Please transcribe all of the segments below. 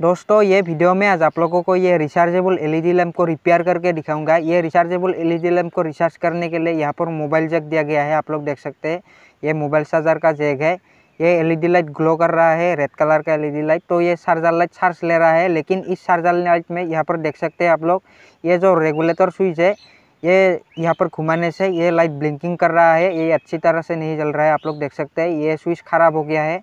दोस्तों ये वीडियो में आज आप लोगों को ये रिचार्जेबल एलईडी लैंप को रिपेयर करके दिखाऊंगा ये रिचार्जेबल एलईडी लैम्प को रिचार्ज करने के लिए यहाँ पर मोबाइल जग दिया गया है आप लोग देख सकते हैं ये मोबाइल चार्जर का जेग है ये एलईडी लाइट ग्लो कर रहा है रेड कलर का एलईडी लाइट तो ये चार्जर लाइट चार्ज ले रहा है लेकिन इस चार्जर लाइट में यहाँ पर देख सकते हैं आप लोग ये जो रेगुलेटर स्विच है ये यहाँ पर घुमाने से ये लाइट ब्लिंकिंग कर रहा है ये अच्छी तरह से नहीं जल रहा है आप लोग देख सकते हैं ये स्विच खराब हो गया है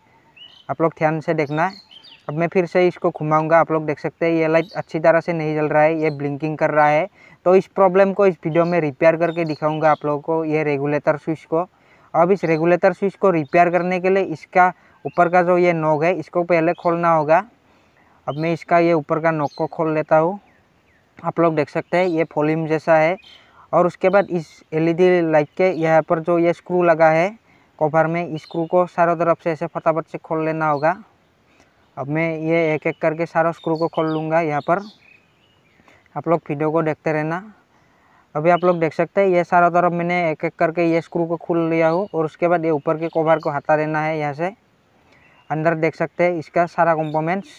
आप लोग ध्यान से देखना है अब मैं फिर से इसको घुमाऊंगा आप लोग देख सकते हैं ये लाइट अच्छी तरह से नहीं जल रहा है ये ब्लिंकिंग कर रहा है तो इस प्रॉब्लम को इस वीडियो में रिपेयर करके दिखाऊंगा आप लोगों को ये रेगुलेटर स्विच को अब इस रेगुलेटर स्विच को रिपेयर करने के लिए इसका ऊपर का जो ये नोक है इसको पहले खोलना होगा अब मैं इसका ये ऊपर का नोक को खोल लेता हूँ आप लोग देख सकते हैं ये फॉल्यूम जैसा है और उसके बाद इस एल लाइट के यहाँ पर जो ये स्क्रू लगा है कवर में स्क्रू को चारों तरफ से ऐसे फटाफट से खोल लेना होगा अब मैं ये एक एक करके सारा स्क्रू को खोल लूँगा यहाँ पर आप लोग वीडियो को देखते रहना अभी आप लोग देख सकते हैं ये सारा तरफ मैंने एक एक करके ये स्क्रू को खोल लिया हूँ और उसके बाद ये ऊपर के कवर को हटा देना है यहाँ से अंदर देख सकते हैं इसका सारा कंपोनेंट्स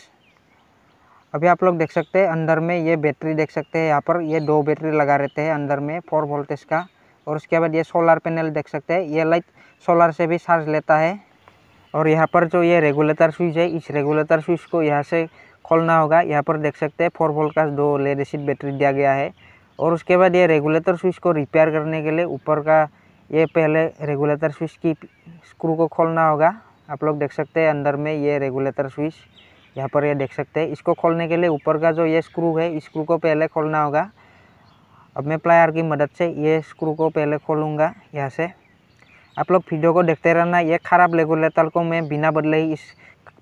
अभी आप लोग देख सकते हैं अंदर में ये बैटरी देख सकते हैं यहाँ पर ये दो बैटरी लगा रहते हैं अंदर में फोर वोल्टेज का और उसके बाद ये सोलर पैनल देख सकते हैं ये लाइट सोलर से भी चार्ज लेता है और यहाँ पर जो ये रेगुलेटर स्विच है इस रेगुलेटर स्विच को यहाँ से खोलना होगा यहाँ पर देख सकते हैं फोर वोल्ट का दो लेड एसिड बैटरी दिया गया है और उसके बाद ये रेगुलेटर स्विच को रिपेयर करने के लिए ऊपर का ये पहले रेगुलेटर स्विच की स्क्रू को खोलना होगा आप लोग देख सकते हैं अंदर में ये रेगुलेटर स्विच यहाँ पर ये देख सकते हैं इसको खोलने के लिए ऊपर का जो ये स्क्रू है इस स्क्रू को पहले खोलना होगा अब मैं प्लायर की मदद से ये स्क्रू को पहले खोलूँगा यहाँ से आप लोग वीडियो को देखते रहना ये ख़राब रेगुलेटर को मैं बिना बदले ही इस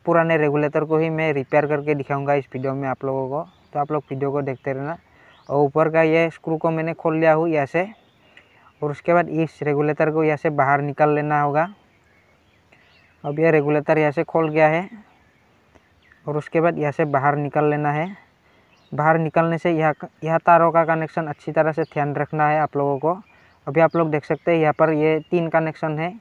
पुराने रेगुलेटर को ही मैं रिपेयर करके दिखाऊंगा इस वीडियो में आप लोगों को तो आप लोग वीडियो को देखते रहना और ऊपर का ये स्क्रू को मैंने खोल लिया हूँ यहाँ से और उसके बाद इस रेगुलेटर को यहाँ से बाहर निकाल लेना होगा अब यह रेगुलेटर यहाँ से खोल गया है और उसके बाद यहाँ से बाहर निकाल लेना है बाहर निकलने से यह यह तारों का कनेक्शन अच्छी तरह से ध्यान रखना है आप लोगों को अभी आप लोग देख सकते हैं यहाँ पर ये तीन कनेक्शन है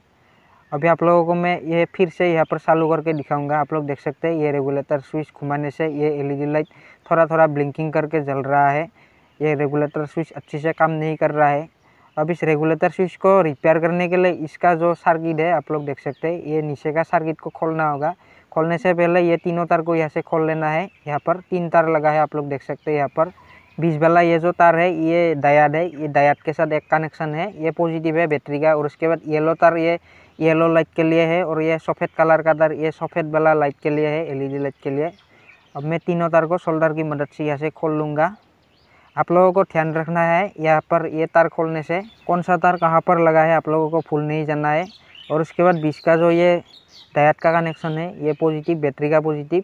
अभी आप लोगों को मैं ये फिर से यहाँ पर चालू करके दिखाऊंगा आप लोग देख सकते हैं ये रेगुलेटर स्विच घुमाने से ये एलईडी लाइट थोड़ा थोड़ा ब्लिंकिंग करके जल रहा है ये रेगुलेटर स्विच अच्छे से काम नहीं कर रहा है अब इस रेगुलेटर स्विच को रिपेयर करने के लिए इसका जो सर्किट है आप लोग देख सकते हैं ये नीचे का सर्किट को खोलना होगा खोलने से पहले ये तीनों तार को यहाँ से खोल लेना है यहाँ पर तीन तार लगा है आप लोग देख सकते हैं यहाँ पर बीच वाला ये जो तार है ये डायड है ये डायड के साथ एक कनेक्शन है ये पॉजिटिव है बैटरी का और उसके बाद येलो तार ये येलो लाइट के लिए है और ये सफ़ेद कलर का तार ये सफ़ेद वाला लाइट के लिए है एलईडी लाइट के लिए अब मैं तीनों तार को शोल्डर की मदद से यहाँ से खोल लूँगा आप लोगों को ध्यान रखना है यहाँ पर ये तार खोलने से कौन सा तार कहाँ पर लगा है आप लोगों को फूल नहीं जाना है और उसके बाद बीच का जो ये डायट का कनेक्शन है ये पॉजिटिव बैटरी का पॉजिटिव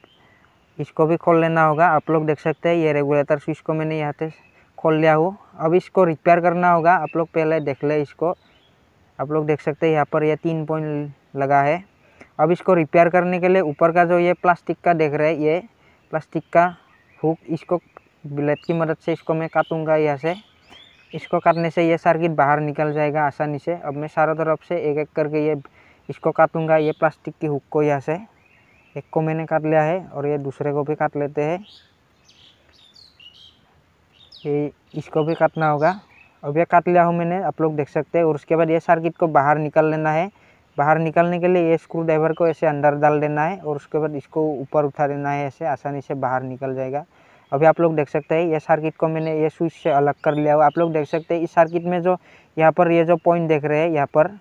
इसको भी खोल लेना होगा आप लोग देख सकते हैं ये रेगुलेटर स्विच को मैंने यहाँ से खोल लिया हूँ अब इसको रिपेयर करना होगा आप लोग पहले देख ले इसको आप लोग देख सकते हैं यहाँ पर यह तीन पॉइंट लगा है अब इसको रिपेयर करने के लिए ऊपर का जो ये प्लास्टिक का देख रहे हैं ये प्लास्टिक का हुक इसको ब्लेड की मदद से इसको मैं काटूँगा यहाँ से इसको काटने से ये सर्किट बाहर निकल जाएगा आसानी से अब मैं सारा तरफ से एक एक करके ये इसको काटूँगा ये प्लास्टिक की हुक को यहाँ से एक को मैंने काट लिया है और ये दूसरे को भी काट लेते हैं ये इसको भी काटना होगा अब ये काट लिया हूँ मैंने आप लोग देख सकते हैं और उसके बाद ये सर्किट को बाहर निकाल लेना है बाहर निकालने के लिए ये स्क्रू ड्राइवर को ऐसे अंदर डाल देना है और उसके बाद इसको ऊपर उठा देना है ऐसे आसानी से बाहर निकल जाएगा अभी आप लोग देख सकते हैं ये सर्किट को मैंने ये स्विच से अलग कर लिया हुआ आप लोग देख सकते हैं इस सर्किट में जो यहाँ पर ये जो पॉइंट देख रहे हैं यहाँ पर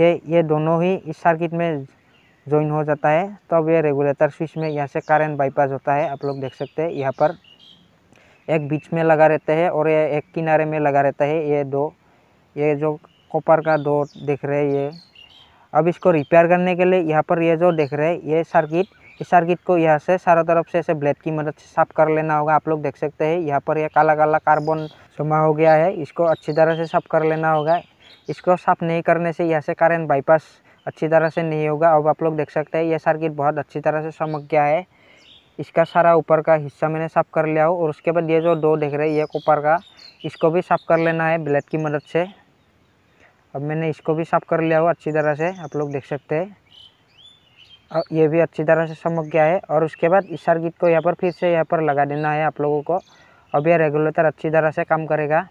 ये ये दोनों ही इस सर्किट में ज्वाइन हो जाता है तब तो ये रेगुलेटर स्विच में यहाँ से करंट बाईपास होता है आप लोग देख सकते हैं यहाँ पर एक बीच में लगा रहता है और ये एक किनारे में लगा रहता है ये दो ये जो कॉपर का दो देख रहे हैं ये अब इसको रिपेयर करने के लिए यहाँ पर ये जो देख रहे हैं ये सर्किट इस सर्किट को यहाँ से चारों तरफ से ऐसे ब्लेड की मदद से साफ कर लेना होगा आप लोग देख सकते हैं यहाँ पर यह काला काला कार्बन जमा हो गया है इसको अच्छी तरह से साफ कर लेना होगा इसको साफ नहीं करने से यहाँ से करंट बाईपास अच्छी तरह से नहीं होगा अब आप लोग देख सकते हैं ये सर्किट बहुत अच्छी तरह से चमक गया है इसका सारा ऊपर का हिस्सा मैंने साफ कर लिया हो और उसके बाद ये जो दो देख रहे हैं ये ऊपर का इसको भी साफ कर लेना है ब्लेड की मदद से अब मैंने इसको भी साफ कर लिया हो अच्छी तरह से आप लोग देख सकते हैं और ये भी अच्छी तरह से चमक गया है और उसके बाद इस सर्किट को यहाँ पर फिर से यहाँ पर लगा देना है आप लोगों को अब यह रेगुलेटर अच्छी तरह से काम करेगा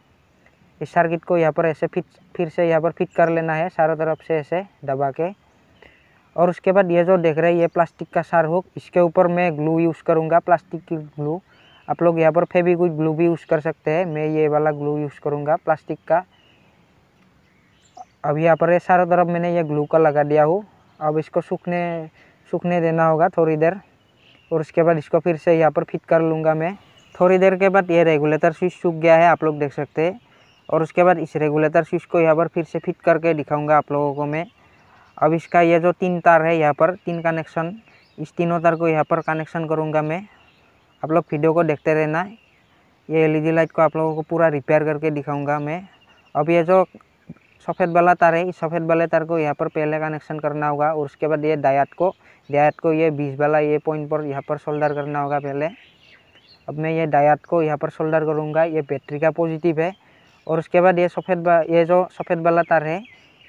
इस सर्किट को यहाँ पर ऐसे फिट फिर से यहाँ पर फिट कर लेना है चारों तरफ से ऐसे दबा के और उसके बाद ये जो देख रहे हैं ये प्लास्टिक का सार हुक इसके ऊपर मैं ग्लू यूज़ करूँगा प्लास्टिक की ग्लू आप लोग यहाँ पर कुछ ग्लू भी यूज़ कर सकते हैं मैं ये वाला ग्लू यूज़ करूँगा प्लास्टिक का अब यहाँ पर ये चारों तरफ मैंने ये ग्लू का लगा दिया हूँ अब इसको सूखने सूखने देना होगा थोड़ी देर और उसके बाद इसको फिर से यहाँ पर फिट कर लूँगा मैं थोड़ी देर के बाद ये रेगुलेटर स्विच सूख गया है आप लोग देख सकते हैं और उसके बाद इस रेगुलेटर स्विच को यहाँ पर फिर से फिट करके दिखाऊंगा आप लोगों को मैं अब इसका ये जो तीन तार है यहाँ पर तीन कनेक्शन इस तीनों तार को यहाँ पर कनेक्शन करूँगा मैं आप लोग वीडियो को देखते रहना ये एल लाइट को आप लोगों को पूरा रिपेयर करके दिखाऊँगा मैं अब ये जो सफ़ेद वाला तार है इस सफ़ेद वाले तार को यहाँ पर पहले कनेक्शन करना होगा और उसके बाद ये डायट को डायट को ये बीस वाला ये पॉइंट पर यहाँ पर शोल्डर करना होगा पहले अब मैं ये डायट को यहाँ पर शोल्डर करूँगा ये बैटरी का पॉजिटिव है और उसके बाद ये सफ़ेद ये जो सफ़ेद वाला तार है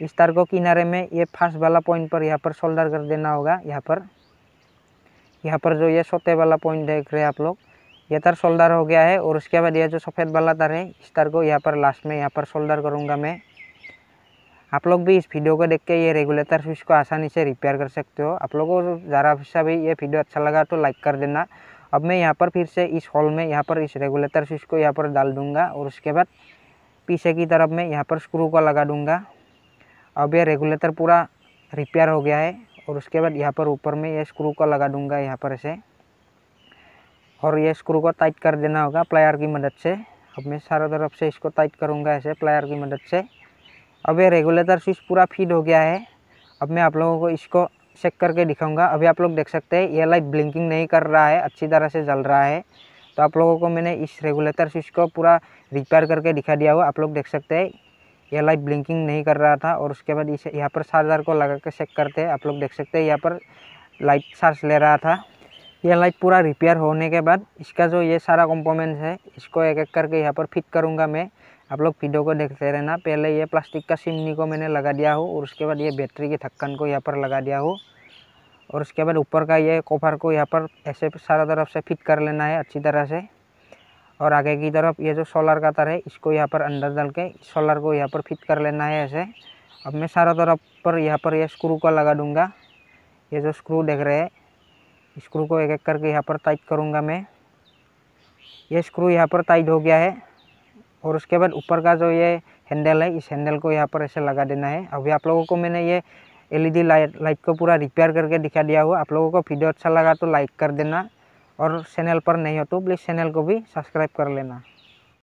इस तार को किनारे में ये फर्स्ट वाला पॉइंट पर यहाँ पर शोल्डर कर देना होगा यहाँ पर यहाँ पर जो ये सोते वाला पॉइंट देख रहे हैं आप लोग ये तार शोल्डर हो गया है और उसके बाद ये जो सफ़ेद वाला तार है इस तार को यहाँ पर लास्ट में यहाँ पर शोल्डर करूँगा मैं आप लोग भी इस वीडियो को देख के ये रेगुलेटर स्विच को आसानी से रिपेयर कर सकते हो आप लोगों को ज़रा सा अच्छा भी ये वीडियो अच्छा लगा तो लाइक कर देना अब मैं यहाँ पर फिर से इस हॉल में यहाँ पर इस रेगुलेटर स्विच को यहाँ पर डाल दूँगा और उसके बाद पीछे की तरफ में यहाँ पर स्क्रू का लगा दूंगा अब ये रेगुलेटर पूरा रिपेयर हो गया है और उसके बाद यहाँ पर ऊपर में ये स्क्रू का लगा दूंगा यहाँ पर ऐसे और ये स्क्रू को टाइट कर देना होगा प्लायर की मदद से अब मैं सारा तरफ से इसको टाइट करूँगा ऐसे प्लायर की मदद से अब ये रेगुलेटर स्विच पूरा फीड हो गया है अब मैं आप लोगों को इसको चेक करके दिखाऊंगा अभी आप लोग देख सकते हैं ये लाइट ब्लिंकिंग नहीं कर रहा है अच्छी तरह से जल रहा है तो आप लोगों को मैंने इस रेगुलेटर स्विच को पूरा रिपेयर करके दिखा दिया हुआ आप लोग देख सकते हैं ये लाइट ब्लिंकिंग नहीं कर रहा था और उसके बाद इस यहाँ पर चार्जर को लगा के चेक करते हैं आप लोग देख सकते हैं यहाँ पर लाइट चार्ज ले रहा था यह लाइट पूरा रिपेयर होने के बाद इसका जो ये सारा कंपोनेंट है इसको एक एक करके यहाँ पर फिट करूँगा मैं आप लोग वीडियो को देखते रहना पहले ये प्लास्टिक का सिमनी को मैंने लगा दिया हूँ और उसके बाद ये बैटरी के थक्कन को यहाँ पर लगा दिया हो और उसके बाद ऊपर का ये कोफर को यहाँ पर ऐसे सारा तरफ से फिट कर लेना है अच्छी तरह से और आगे की तरफ ये जो सोलर का तार है इसको यहाँ पर अंदर डाल के सोलर को यहाँ पर फिट कर लेना है ऐसे अब मैं सारा तरफ पर यहाँ पर यह स्क्रू का लगा दूँगा ये जो स्क्रू देख रहे हैं स्क्रू को एक एक करके यहाँ पर टाइट करूँगा मैं ये स्क्रू यहाँ पर टाइट हो गया है और उसके बाद ऊपर का जो ये हैंडल है इस हैंडल को यहाँ पर ऐसे लगा देना है अभी आप लोगों को मैंने ये एलईडी लाइट लाइट को पूरा रिपेयर करके दिखा दिया हुआ आप लोगों को वीडियो अच्छा लगा तो लाइक कर देना और चैनल पर नहीं हो तो प्लीज़ चैनल को भी सब्सक्राइब कर लेना